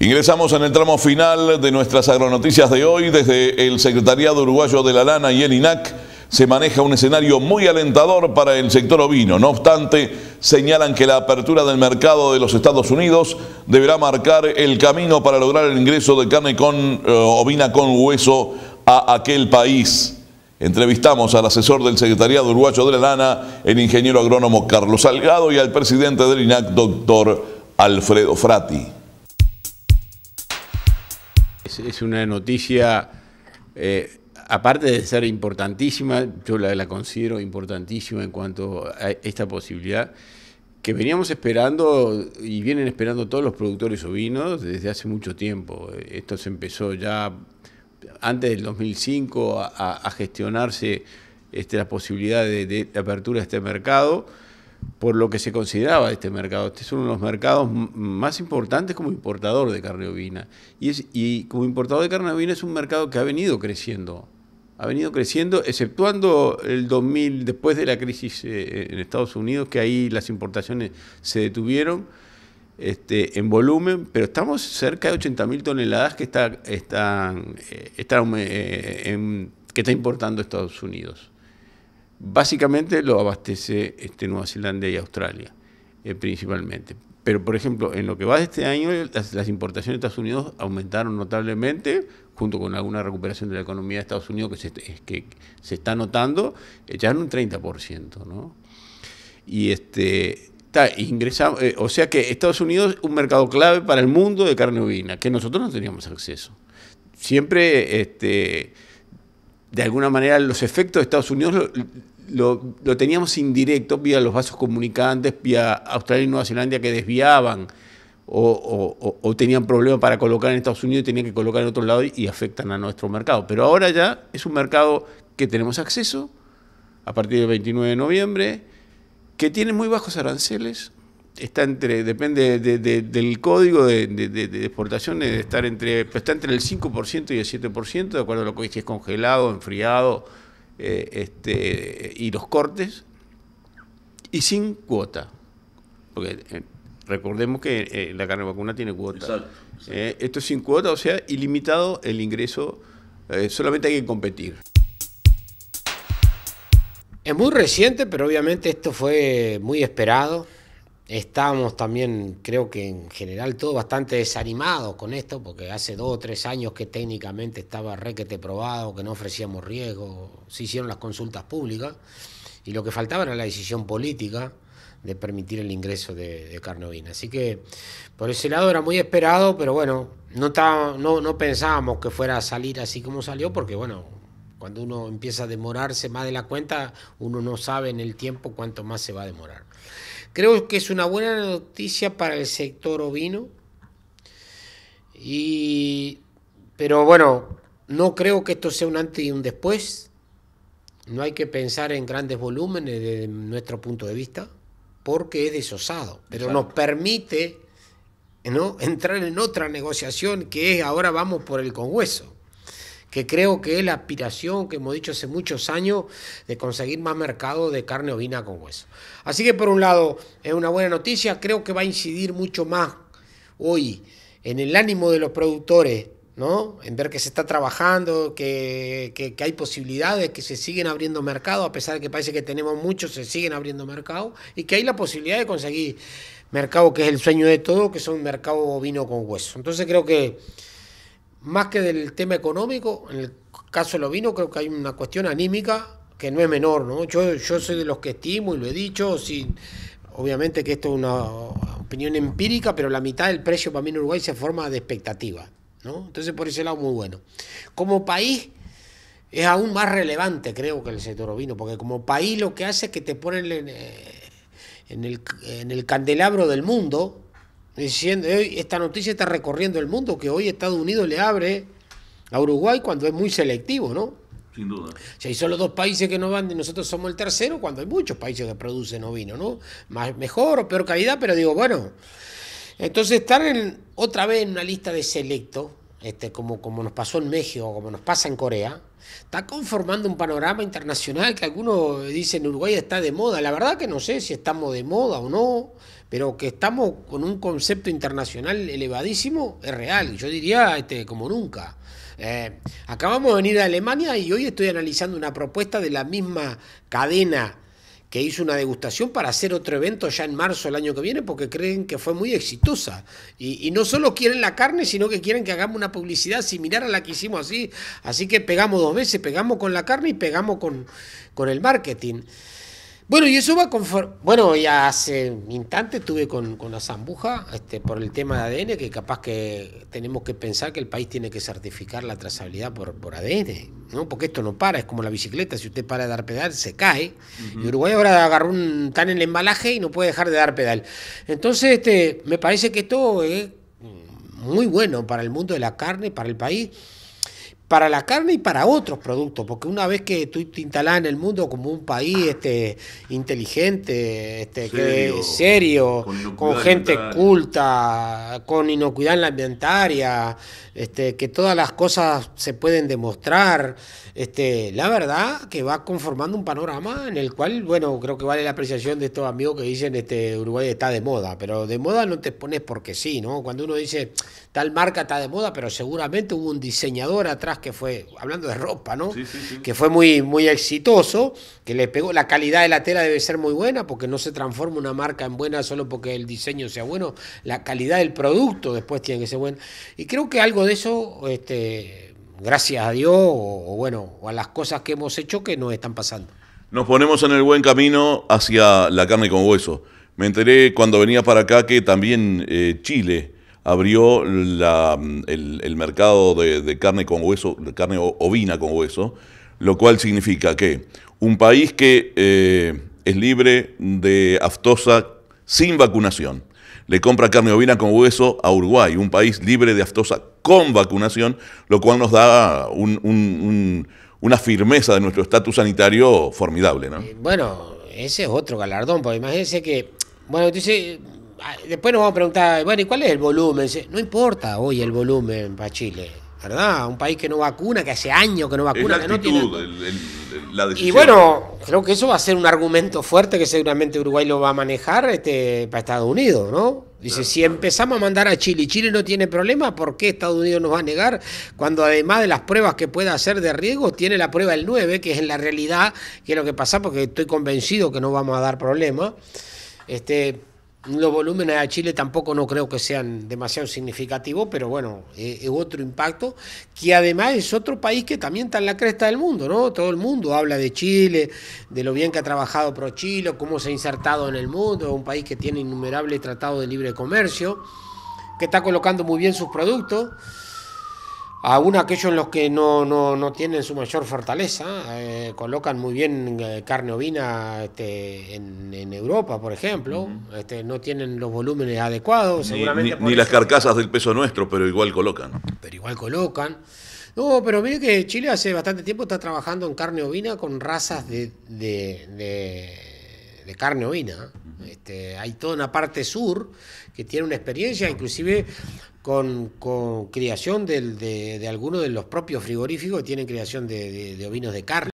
Ingresamos en el tramo final de nuestras agronoticias de hoy. Desde el Secretariado Uruguayo de la Lana y el INAC se maneja un escenario muy alentador para el sector ovino. No obstante, señalan que la apertura del mercado de los Estados Unidos deberá marcar el camino para lograr el ingreso de carne con, eh, ovina con hueso a aquel país. Entrevistamos al asesor del Secretariado Uruguayo de la Lana, el ingeniero agrónomo Carlos Salgado, y al presidente del INAC, doctor Alfredo Frati es, una noticia, eh, aparte de ser importantísima, yo la, considero importantísima en cuanto a esta posibilidad, que veníamos esperando y vienen esperando todos los productores ovinos desde hace mucho tiempo. Esto se empezó ya antes del 2005 a, gestionarse las este, la posibilidad de apertura de este mercado por lo que se consideraba este mercado. Este es uno de los mercados más importantes como importador de carne ovina. Y, como importador de carne ovina es un mercado que ha venido creciendo. Ha venido creciendo, exceptuando el 2000, después de la crisis eh, eh, en Estados Unidos, que ahí las importaciones se detuvieron este, en volumen, pero estamos cerca de 80.000 toneladas que está, están, eh, que está importando Estados Unidos. Básicamente lo abastece este, Nueva Zelanda y Australia, eh, principalmente. Pero, por ejemplo, en lo que va de este año, las, importaciones de Estados Unidos aumentaron notablemente, junto con alguna recuperación de la economía de Estados Unidos que se, está notando, eh, ya en un 30%. ¿no? Y este, está eh, o sea que Estados Unidos es un mercado clave para el mundo de carne ovina, que nosotros no teníamos acceso. Siempre... Este, de alguna manera los efectos de Estados Unidos lo, teníamos indirecto vía los vasos comunicantes, vía Australia y Nueva Zelanda que desviaban o, tenían problemas para colocar en Estados Unidos y tenían que colocar en otro lado y, afectan a nuestro mercado. Pero ahora ya es un mercado que tenemos acceso a partir del 29 de noviembre, que tiene muy bajos aranceles, está entre, depende del código de, exportación, de estar entre, pues está entre el 5% y el 7%, de acuerdo a lo que dice, es congelado, enfriado eh, este, y los cortes, y sin cuota. Porque eh, recordemos que eh, la carne vacuna tiene cuota. esto es sin cuota, o sea, ilimitado el ingreso, solamente hay que competir. Es muy reciente, pero obviamente esto fue muy esperado estábamos también, creo que en general, todos bastante desanimados con esto, porque hace dos o tres años que técnicamente estaba requete probado, que no ofrecíamos riesgo, se hicieron las consultas públicas, y lo que faltaba era la decisión política de permitir el ingreso de, de carne Así que por ese lado era muy esperado, pero bueno, no, no, no pensábamos que fuera a salir así como salió, porque bueno, cuando uno empieza a demorarse más de la cuenta, uno no sabe en el tiempo cuánto más se va a demorar. Creo que es una buena noticia para el sector ovino. Y, pero bueno, no creo que esto sea un antes y un después. No hay que pensar en grandes volúmenes desde nuestro punto de vista, porque es desosado. Pero nos permite ¿no? entrar en otra negociación que es ahora vamos por el Congreso que creo que es la aspiración que hemos dicho hace muchos años de conseguir más mercado de carne ovina con hueso. Así que por un lado es una buena noticia, creo que va a incidir mucho más hoy en el ánimo de los productores, ¿no? En ver que se está trabajando, que, hay posibilidades, que se siguen abriendo mercados, a pesar de que parece que tenemos muchos, se siguen abriendo mercados y que hay la posibilidad de conseguir mercado que es el sueño de todo, que son mercado ovino con hueso. Entonces creo que más que del tema económico, en el caso del ovino, creo que hay una cuestión anímica que no es menor, ¿no? Yo, soy de los que estimo y lo he dicho, obviamente que esto es una opinión empírica, pero la mitad del precio para mí en Uruguay se forma de expectativa, ¿no? Entonces por ese lado muy bueno. Como país es aún más relevante creo que el sector ovino, porque como país lo que hace es que te ponen eh, el, en el candelabro del mundo, Diciendo, esta noticia está recorriendo el mundo, que hoy Estados Unidos le abre a Uruguay cuando es muy selectivo, ¿no? Sin duda. Si hay solo dos países que no van, y nosotros somos el tercero, cuando hay muchos países que producen ovino, ¿no? Más, mejor o peor calidad, pero digo, bueno. Entonces, estar en, otra vez en una lista de selecto, este, como, como nos pasó en México, como nos pasa en Corea, está conformando un panorama internacional que algunos dicen Uruguay está de moda. La verdad que no sé si estamos de moda o no, pero que estamos con un concepto internacional elevadísimo es real, yo diría este, como nunca. Eh, acabamos de venir a Alemania y hoy estoy analizando una propuesta de la misma cadena que hizo una degustación para hacer otro evento ya en marzo del año que viene porque creen que fue muy exitosa. Y, no solo quieren la carne, sino que quieren que hagamos una publicidad similar a la que hicimos así. Así que pegamos dos veces, pegamos con la carne y pegamos con, con el marketing. Bueno, y eso va conforme... Bueno, ya hace instante estuve con, con la Zambuja este, por el tema de ADN, que capaz que tenemos que pensar que el país tiene que certificar la trazabilidad por, por ADN, ¿no? Porque esto no para, es como la bicicleta, si usted para de dar pedal, se cae. Y Uruguay ahora agarró un tan en el embalaje y no puede dejar de dar pedal. Entonces, este, me parece que esto es muy bueno para el mundo de la carne, para el país para la carne y para otros productos, porque una vez que tú te instalás en el mundo como un país este, inteligente, este, serio, con, gente culta, con inocuidad en la ambientaria, este, que todas las cosas se pueden demostrar, este, la verdad que va conformando un panorama en el cual, bueno, creo que vale la apreciación de estos amigos que dicen este, Uruguay está de moda, pero de moda no te pones porque sí, ¿no? Cuando uno dice tal marca está de moda, pero seguramente hubo un diseñador atrás que fue, hablando de ropa, ¿no? Que fue muy, muy exitoso, que le pegó, la calidad de la tela debe ser muy buena, porque no se transforma una marca en buena solo porque el diseño sea bueno, la calidad del producto después tiene que ser buena. Y creo que algo de eso, este, gracias a Dios, o, bueno, o a las cosas que hemos hecho que nos están pasando. Nos ponemos en el buen camino hacia la carne con hueso. Me enteré cuando venía para acá que también eh, Chile abrió el, mercado de, carne con hueso, de carne ovina con hueso, lo cual significa que un país que eh, es libre de aftosa sin vacunación, le compra carne ovina con hueso a Uruguay, un país libre de aftosa con vacunación, lo cual nos da una firmeza de nuestro estatus sanitario formidable. Eh, bueno, ese es otro galardón, porque imagínense que, bueno, Ah, después nos vamos a preguntar, bueno, ¿y cuál es el volumen? No importa hoy el volumen para Chile. ¿verdad? Un país que no vacuna, que hace años que no vacuna, que no tiene... la Y bueno, creo que eso va a ser un argumento fuerte que seguramente Uruguay lo va a manejar este, para Estados Unidos, ¿no? Dice, si empezamos a mandar a Chile y Chile no tiene problema, ¿por qué Estados Unidos nos va a negar cuando además de las pruebas que pueda hacer de riesgo, tiene la prueba del 9, que es en la realidad, que es lo que pasa, porque estoy convencido que no vamos a dar problema. Este, los volúmenes a Chile tampoco no creo que sean demasiado significativos, pero bueno, eh, es otro impacto, que además es otro país que también está en la cresta del mundo, ¿no? Todo el mundo habla de Chile, de lo bien que ha trabajado Chile, cómo se ha insertado en el mundo, un país que tiene innumerables tratados de libre comercio, que está colocando muy bien sus productos. Aún aquellos los que no, tienen su mayor fortaleza, eh, colocan muy bien eh, carne ovina este, en, Europa, por ejemplo. Este, no tienen los volúmenes adecuados, ni, seguramente. Ni, las carcasas del peso nuestro, pero igual colocan. Pero igual colocan. No, pero mire que Chile hace bastante tiempo está trabajando en carne ovina con razas de de carne ovina. Este, hay toda una parte sur que tiene una experiencia, inclusive con, con creación de, algunos de los propios frigoríficos que tienen creación de ovinos de carne.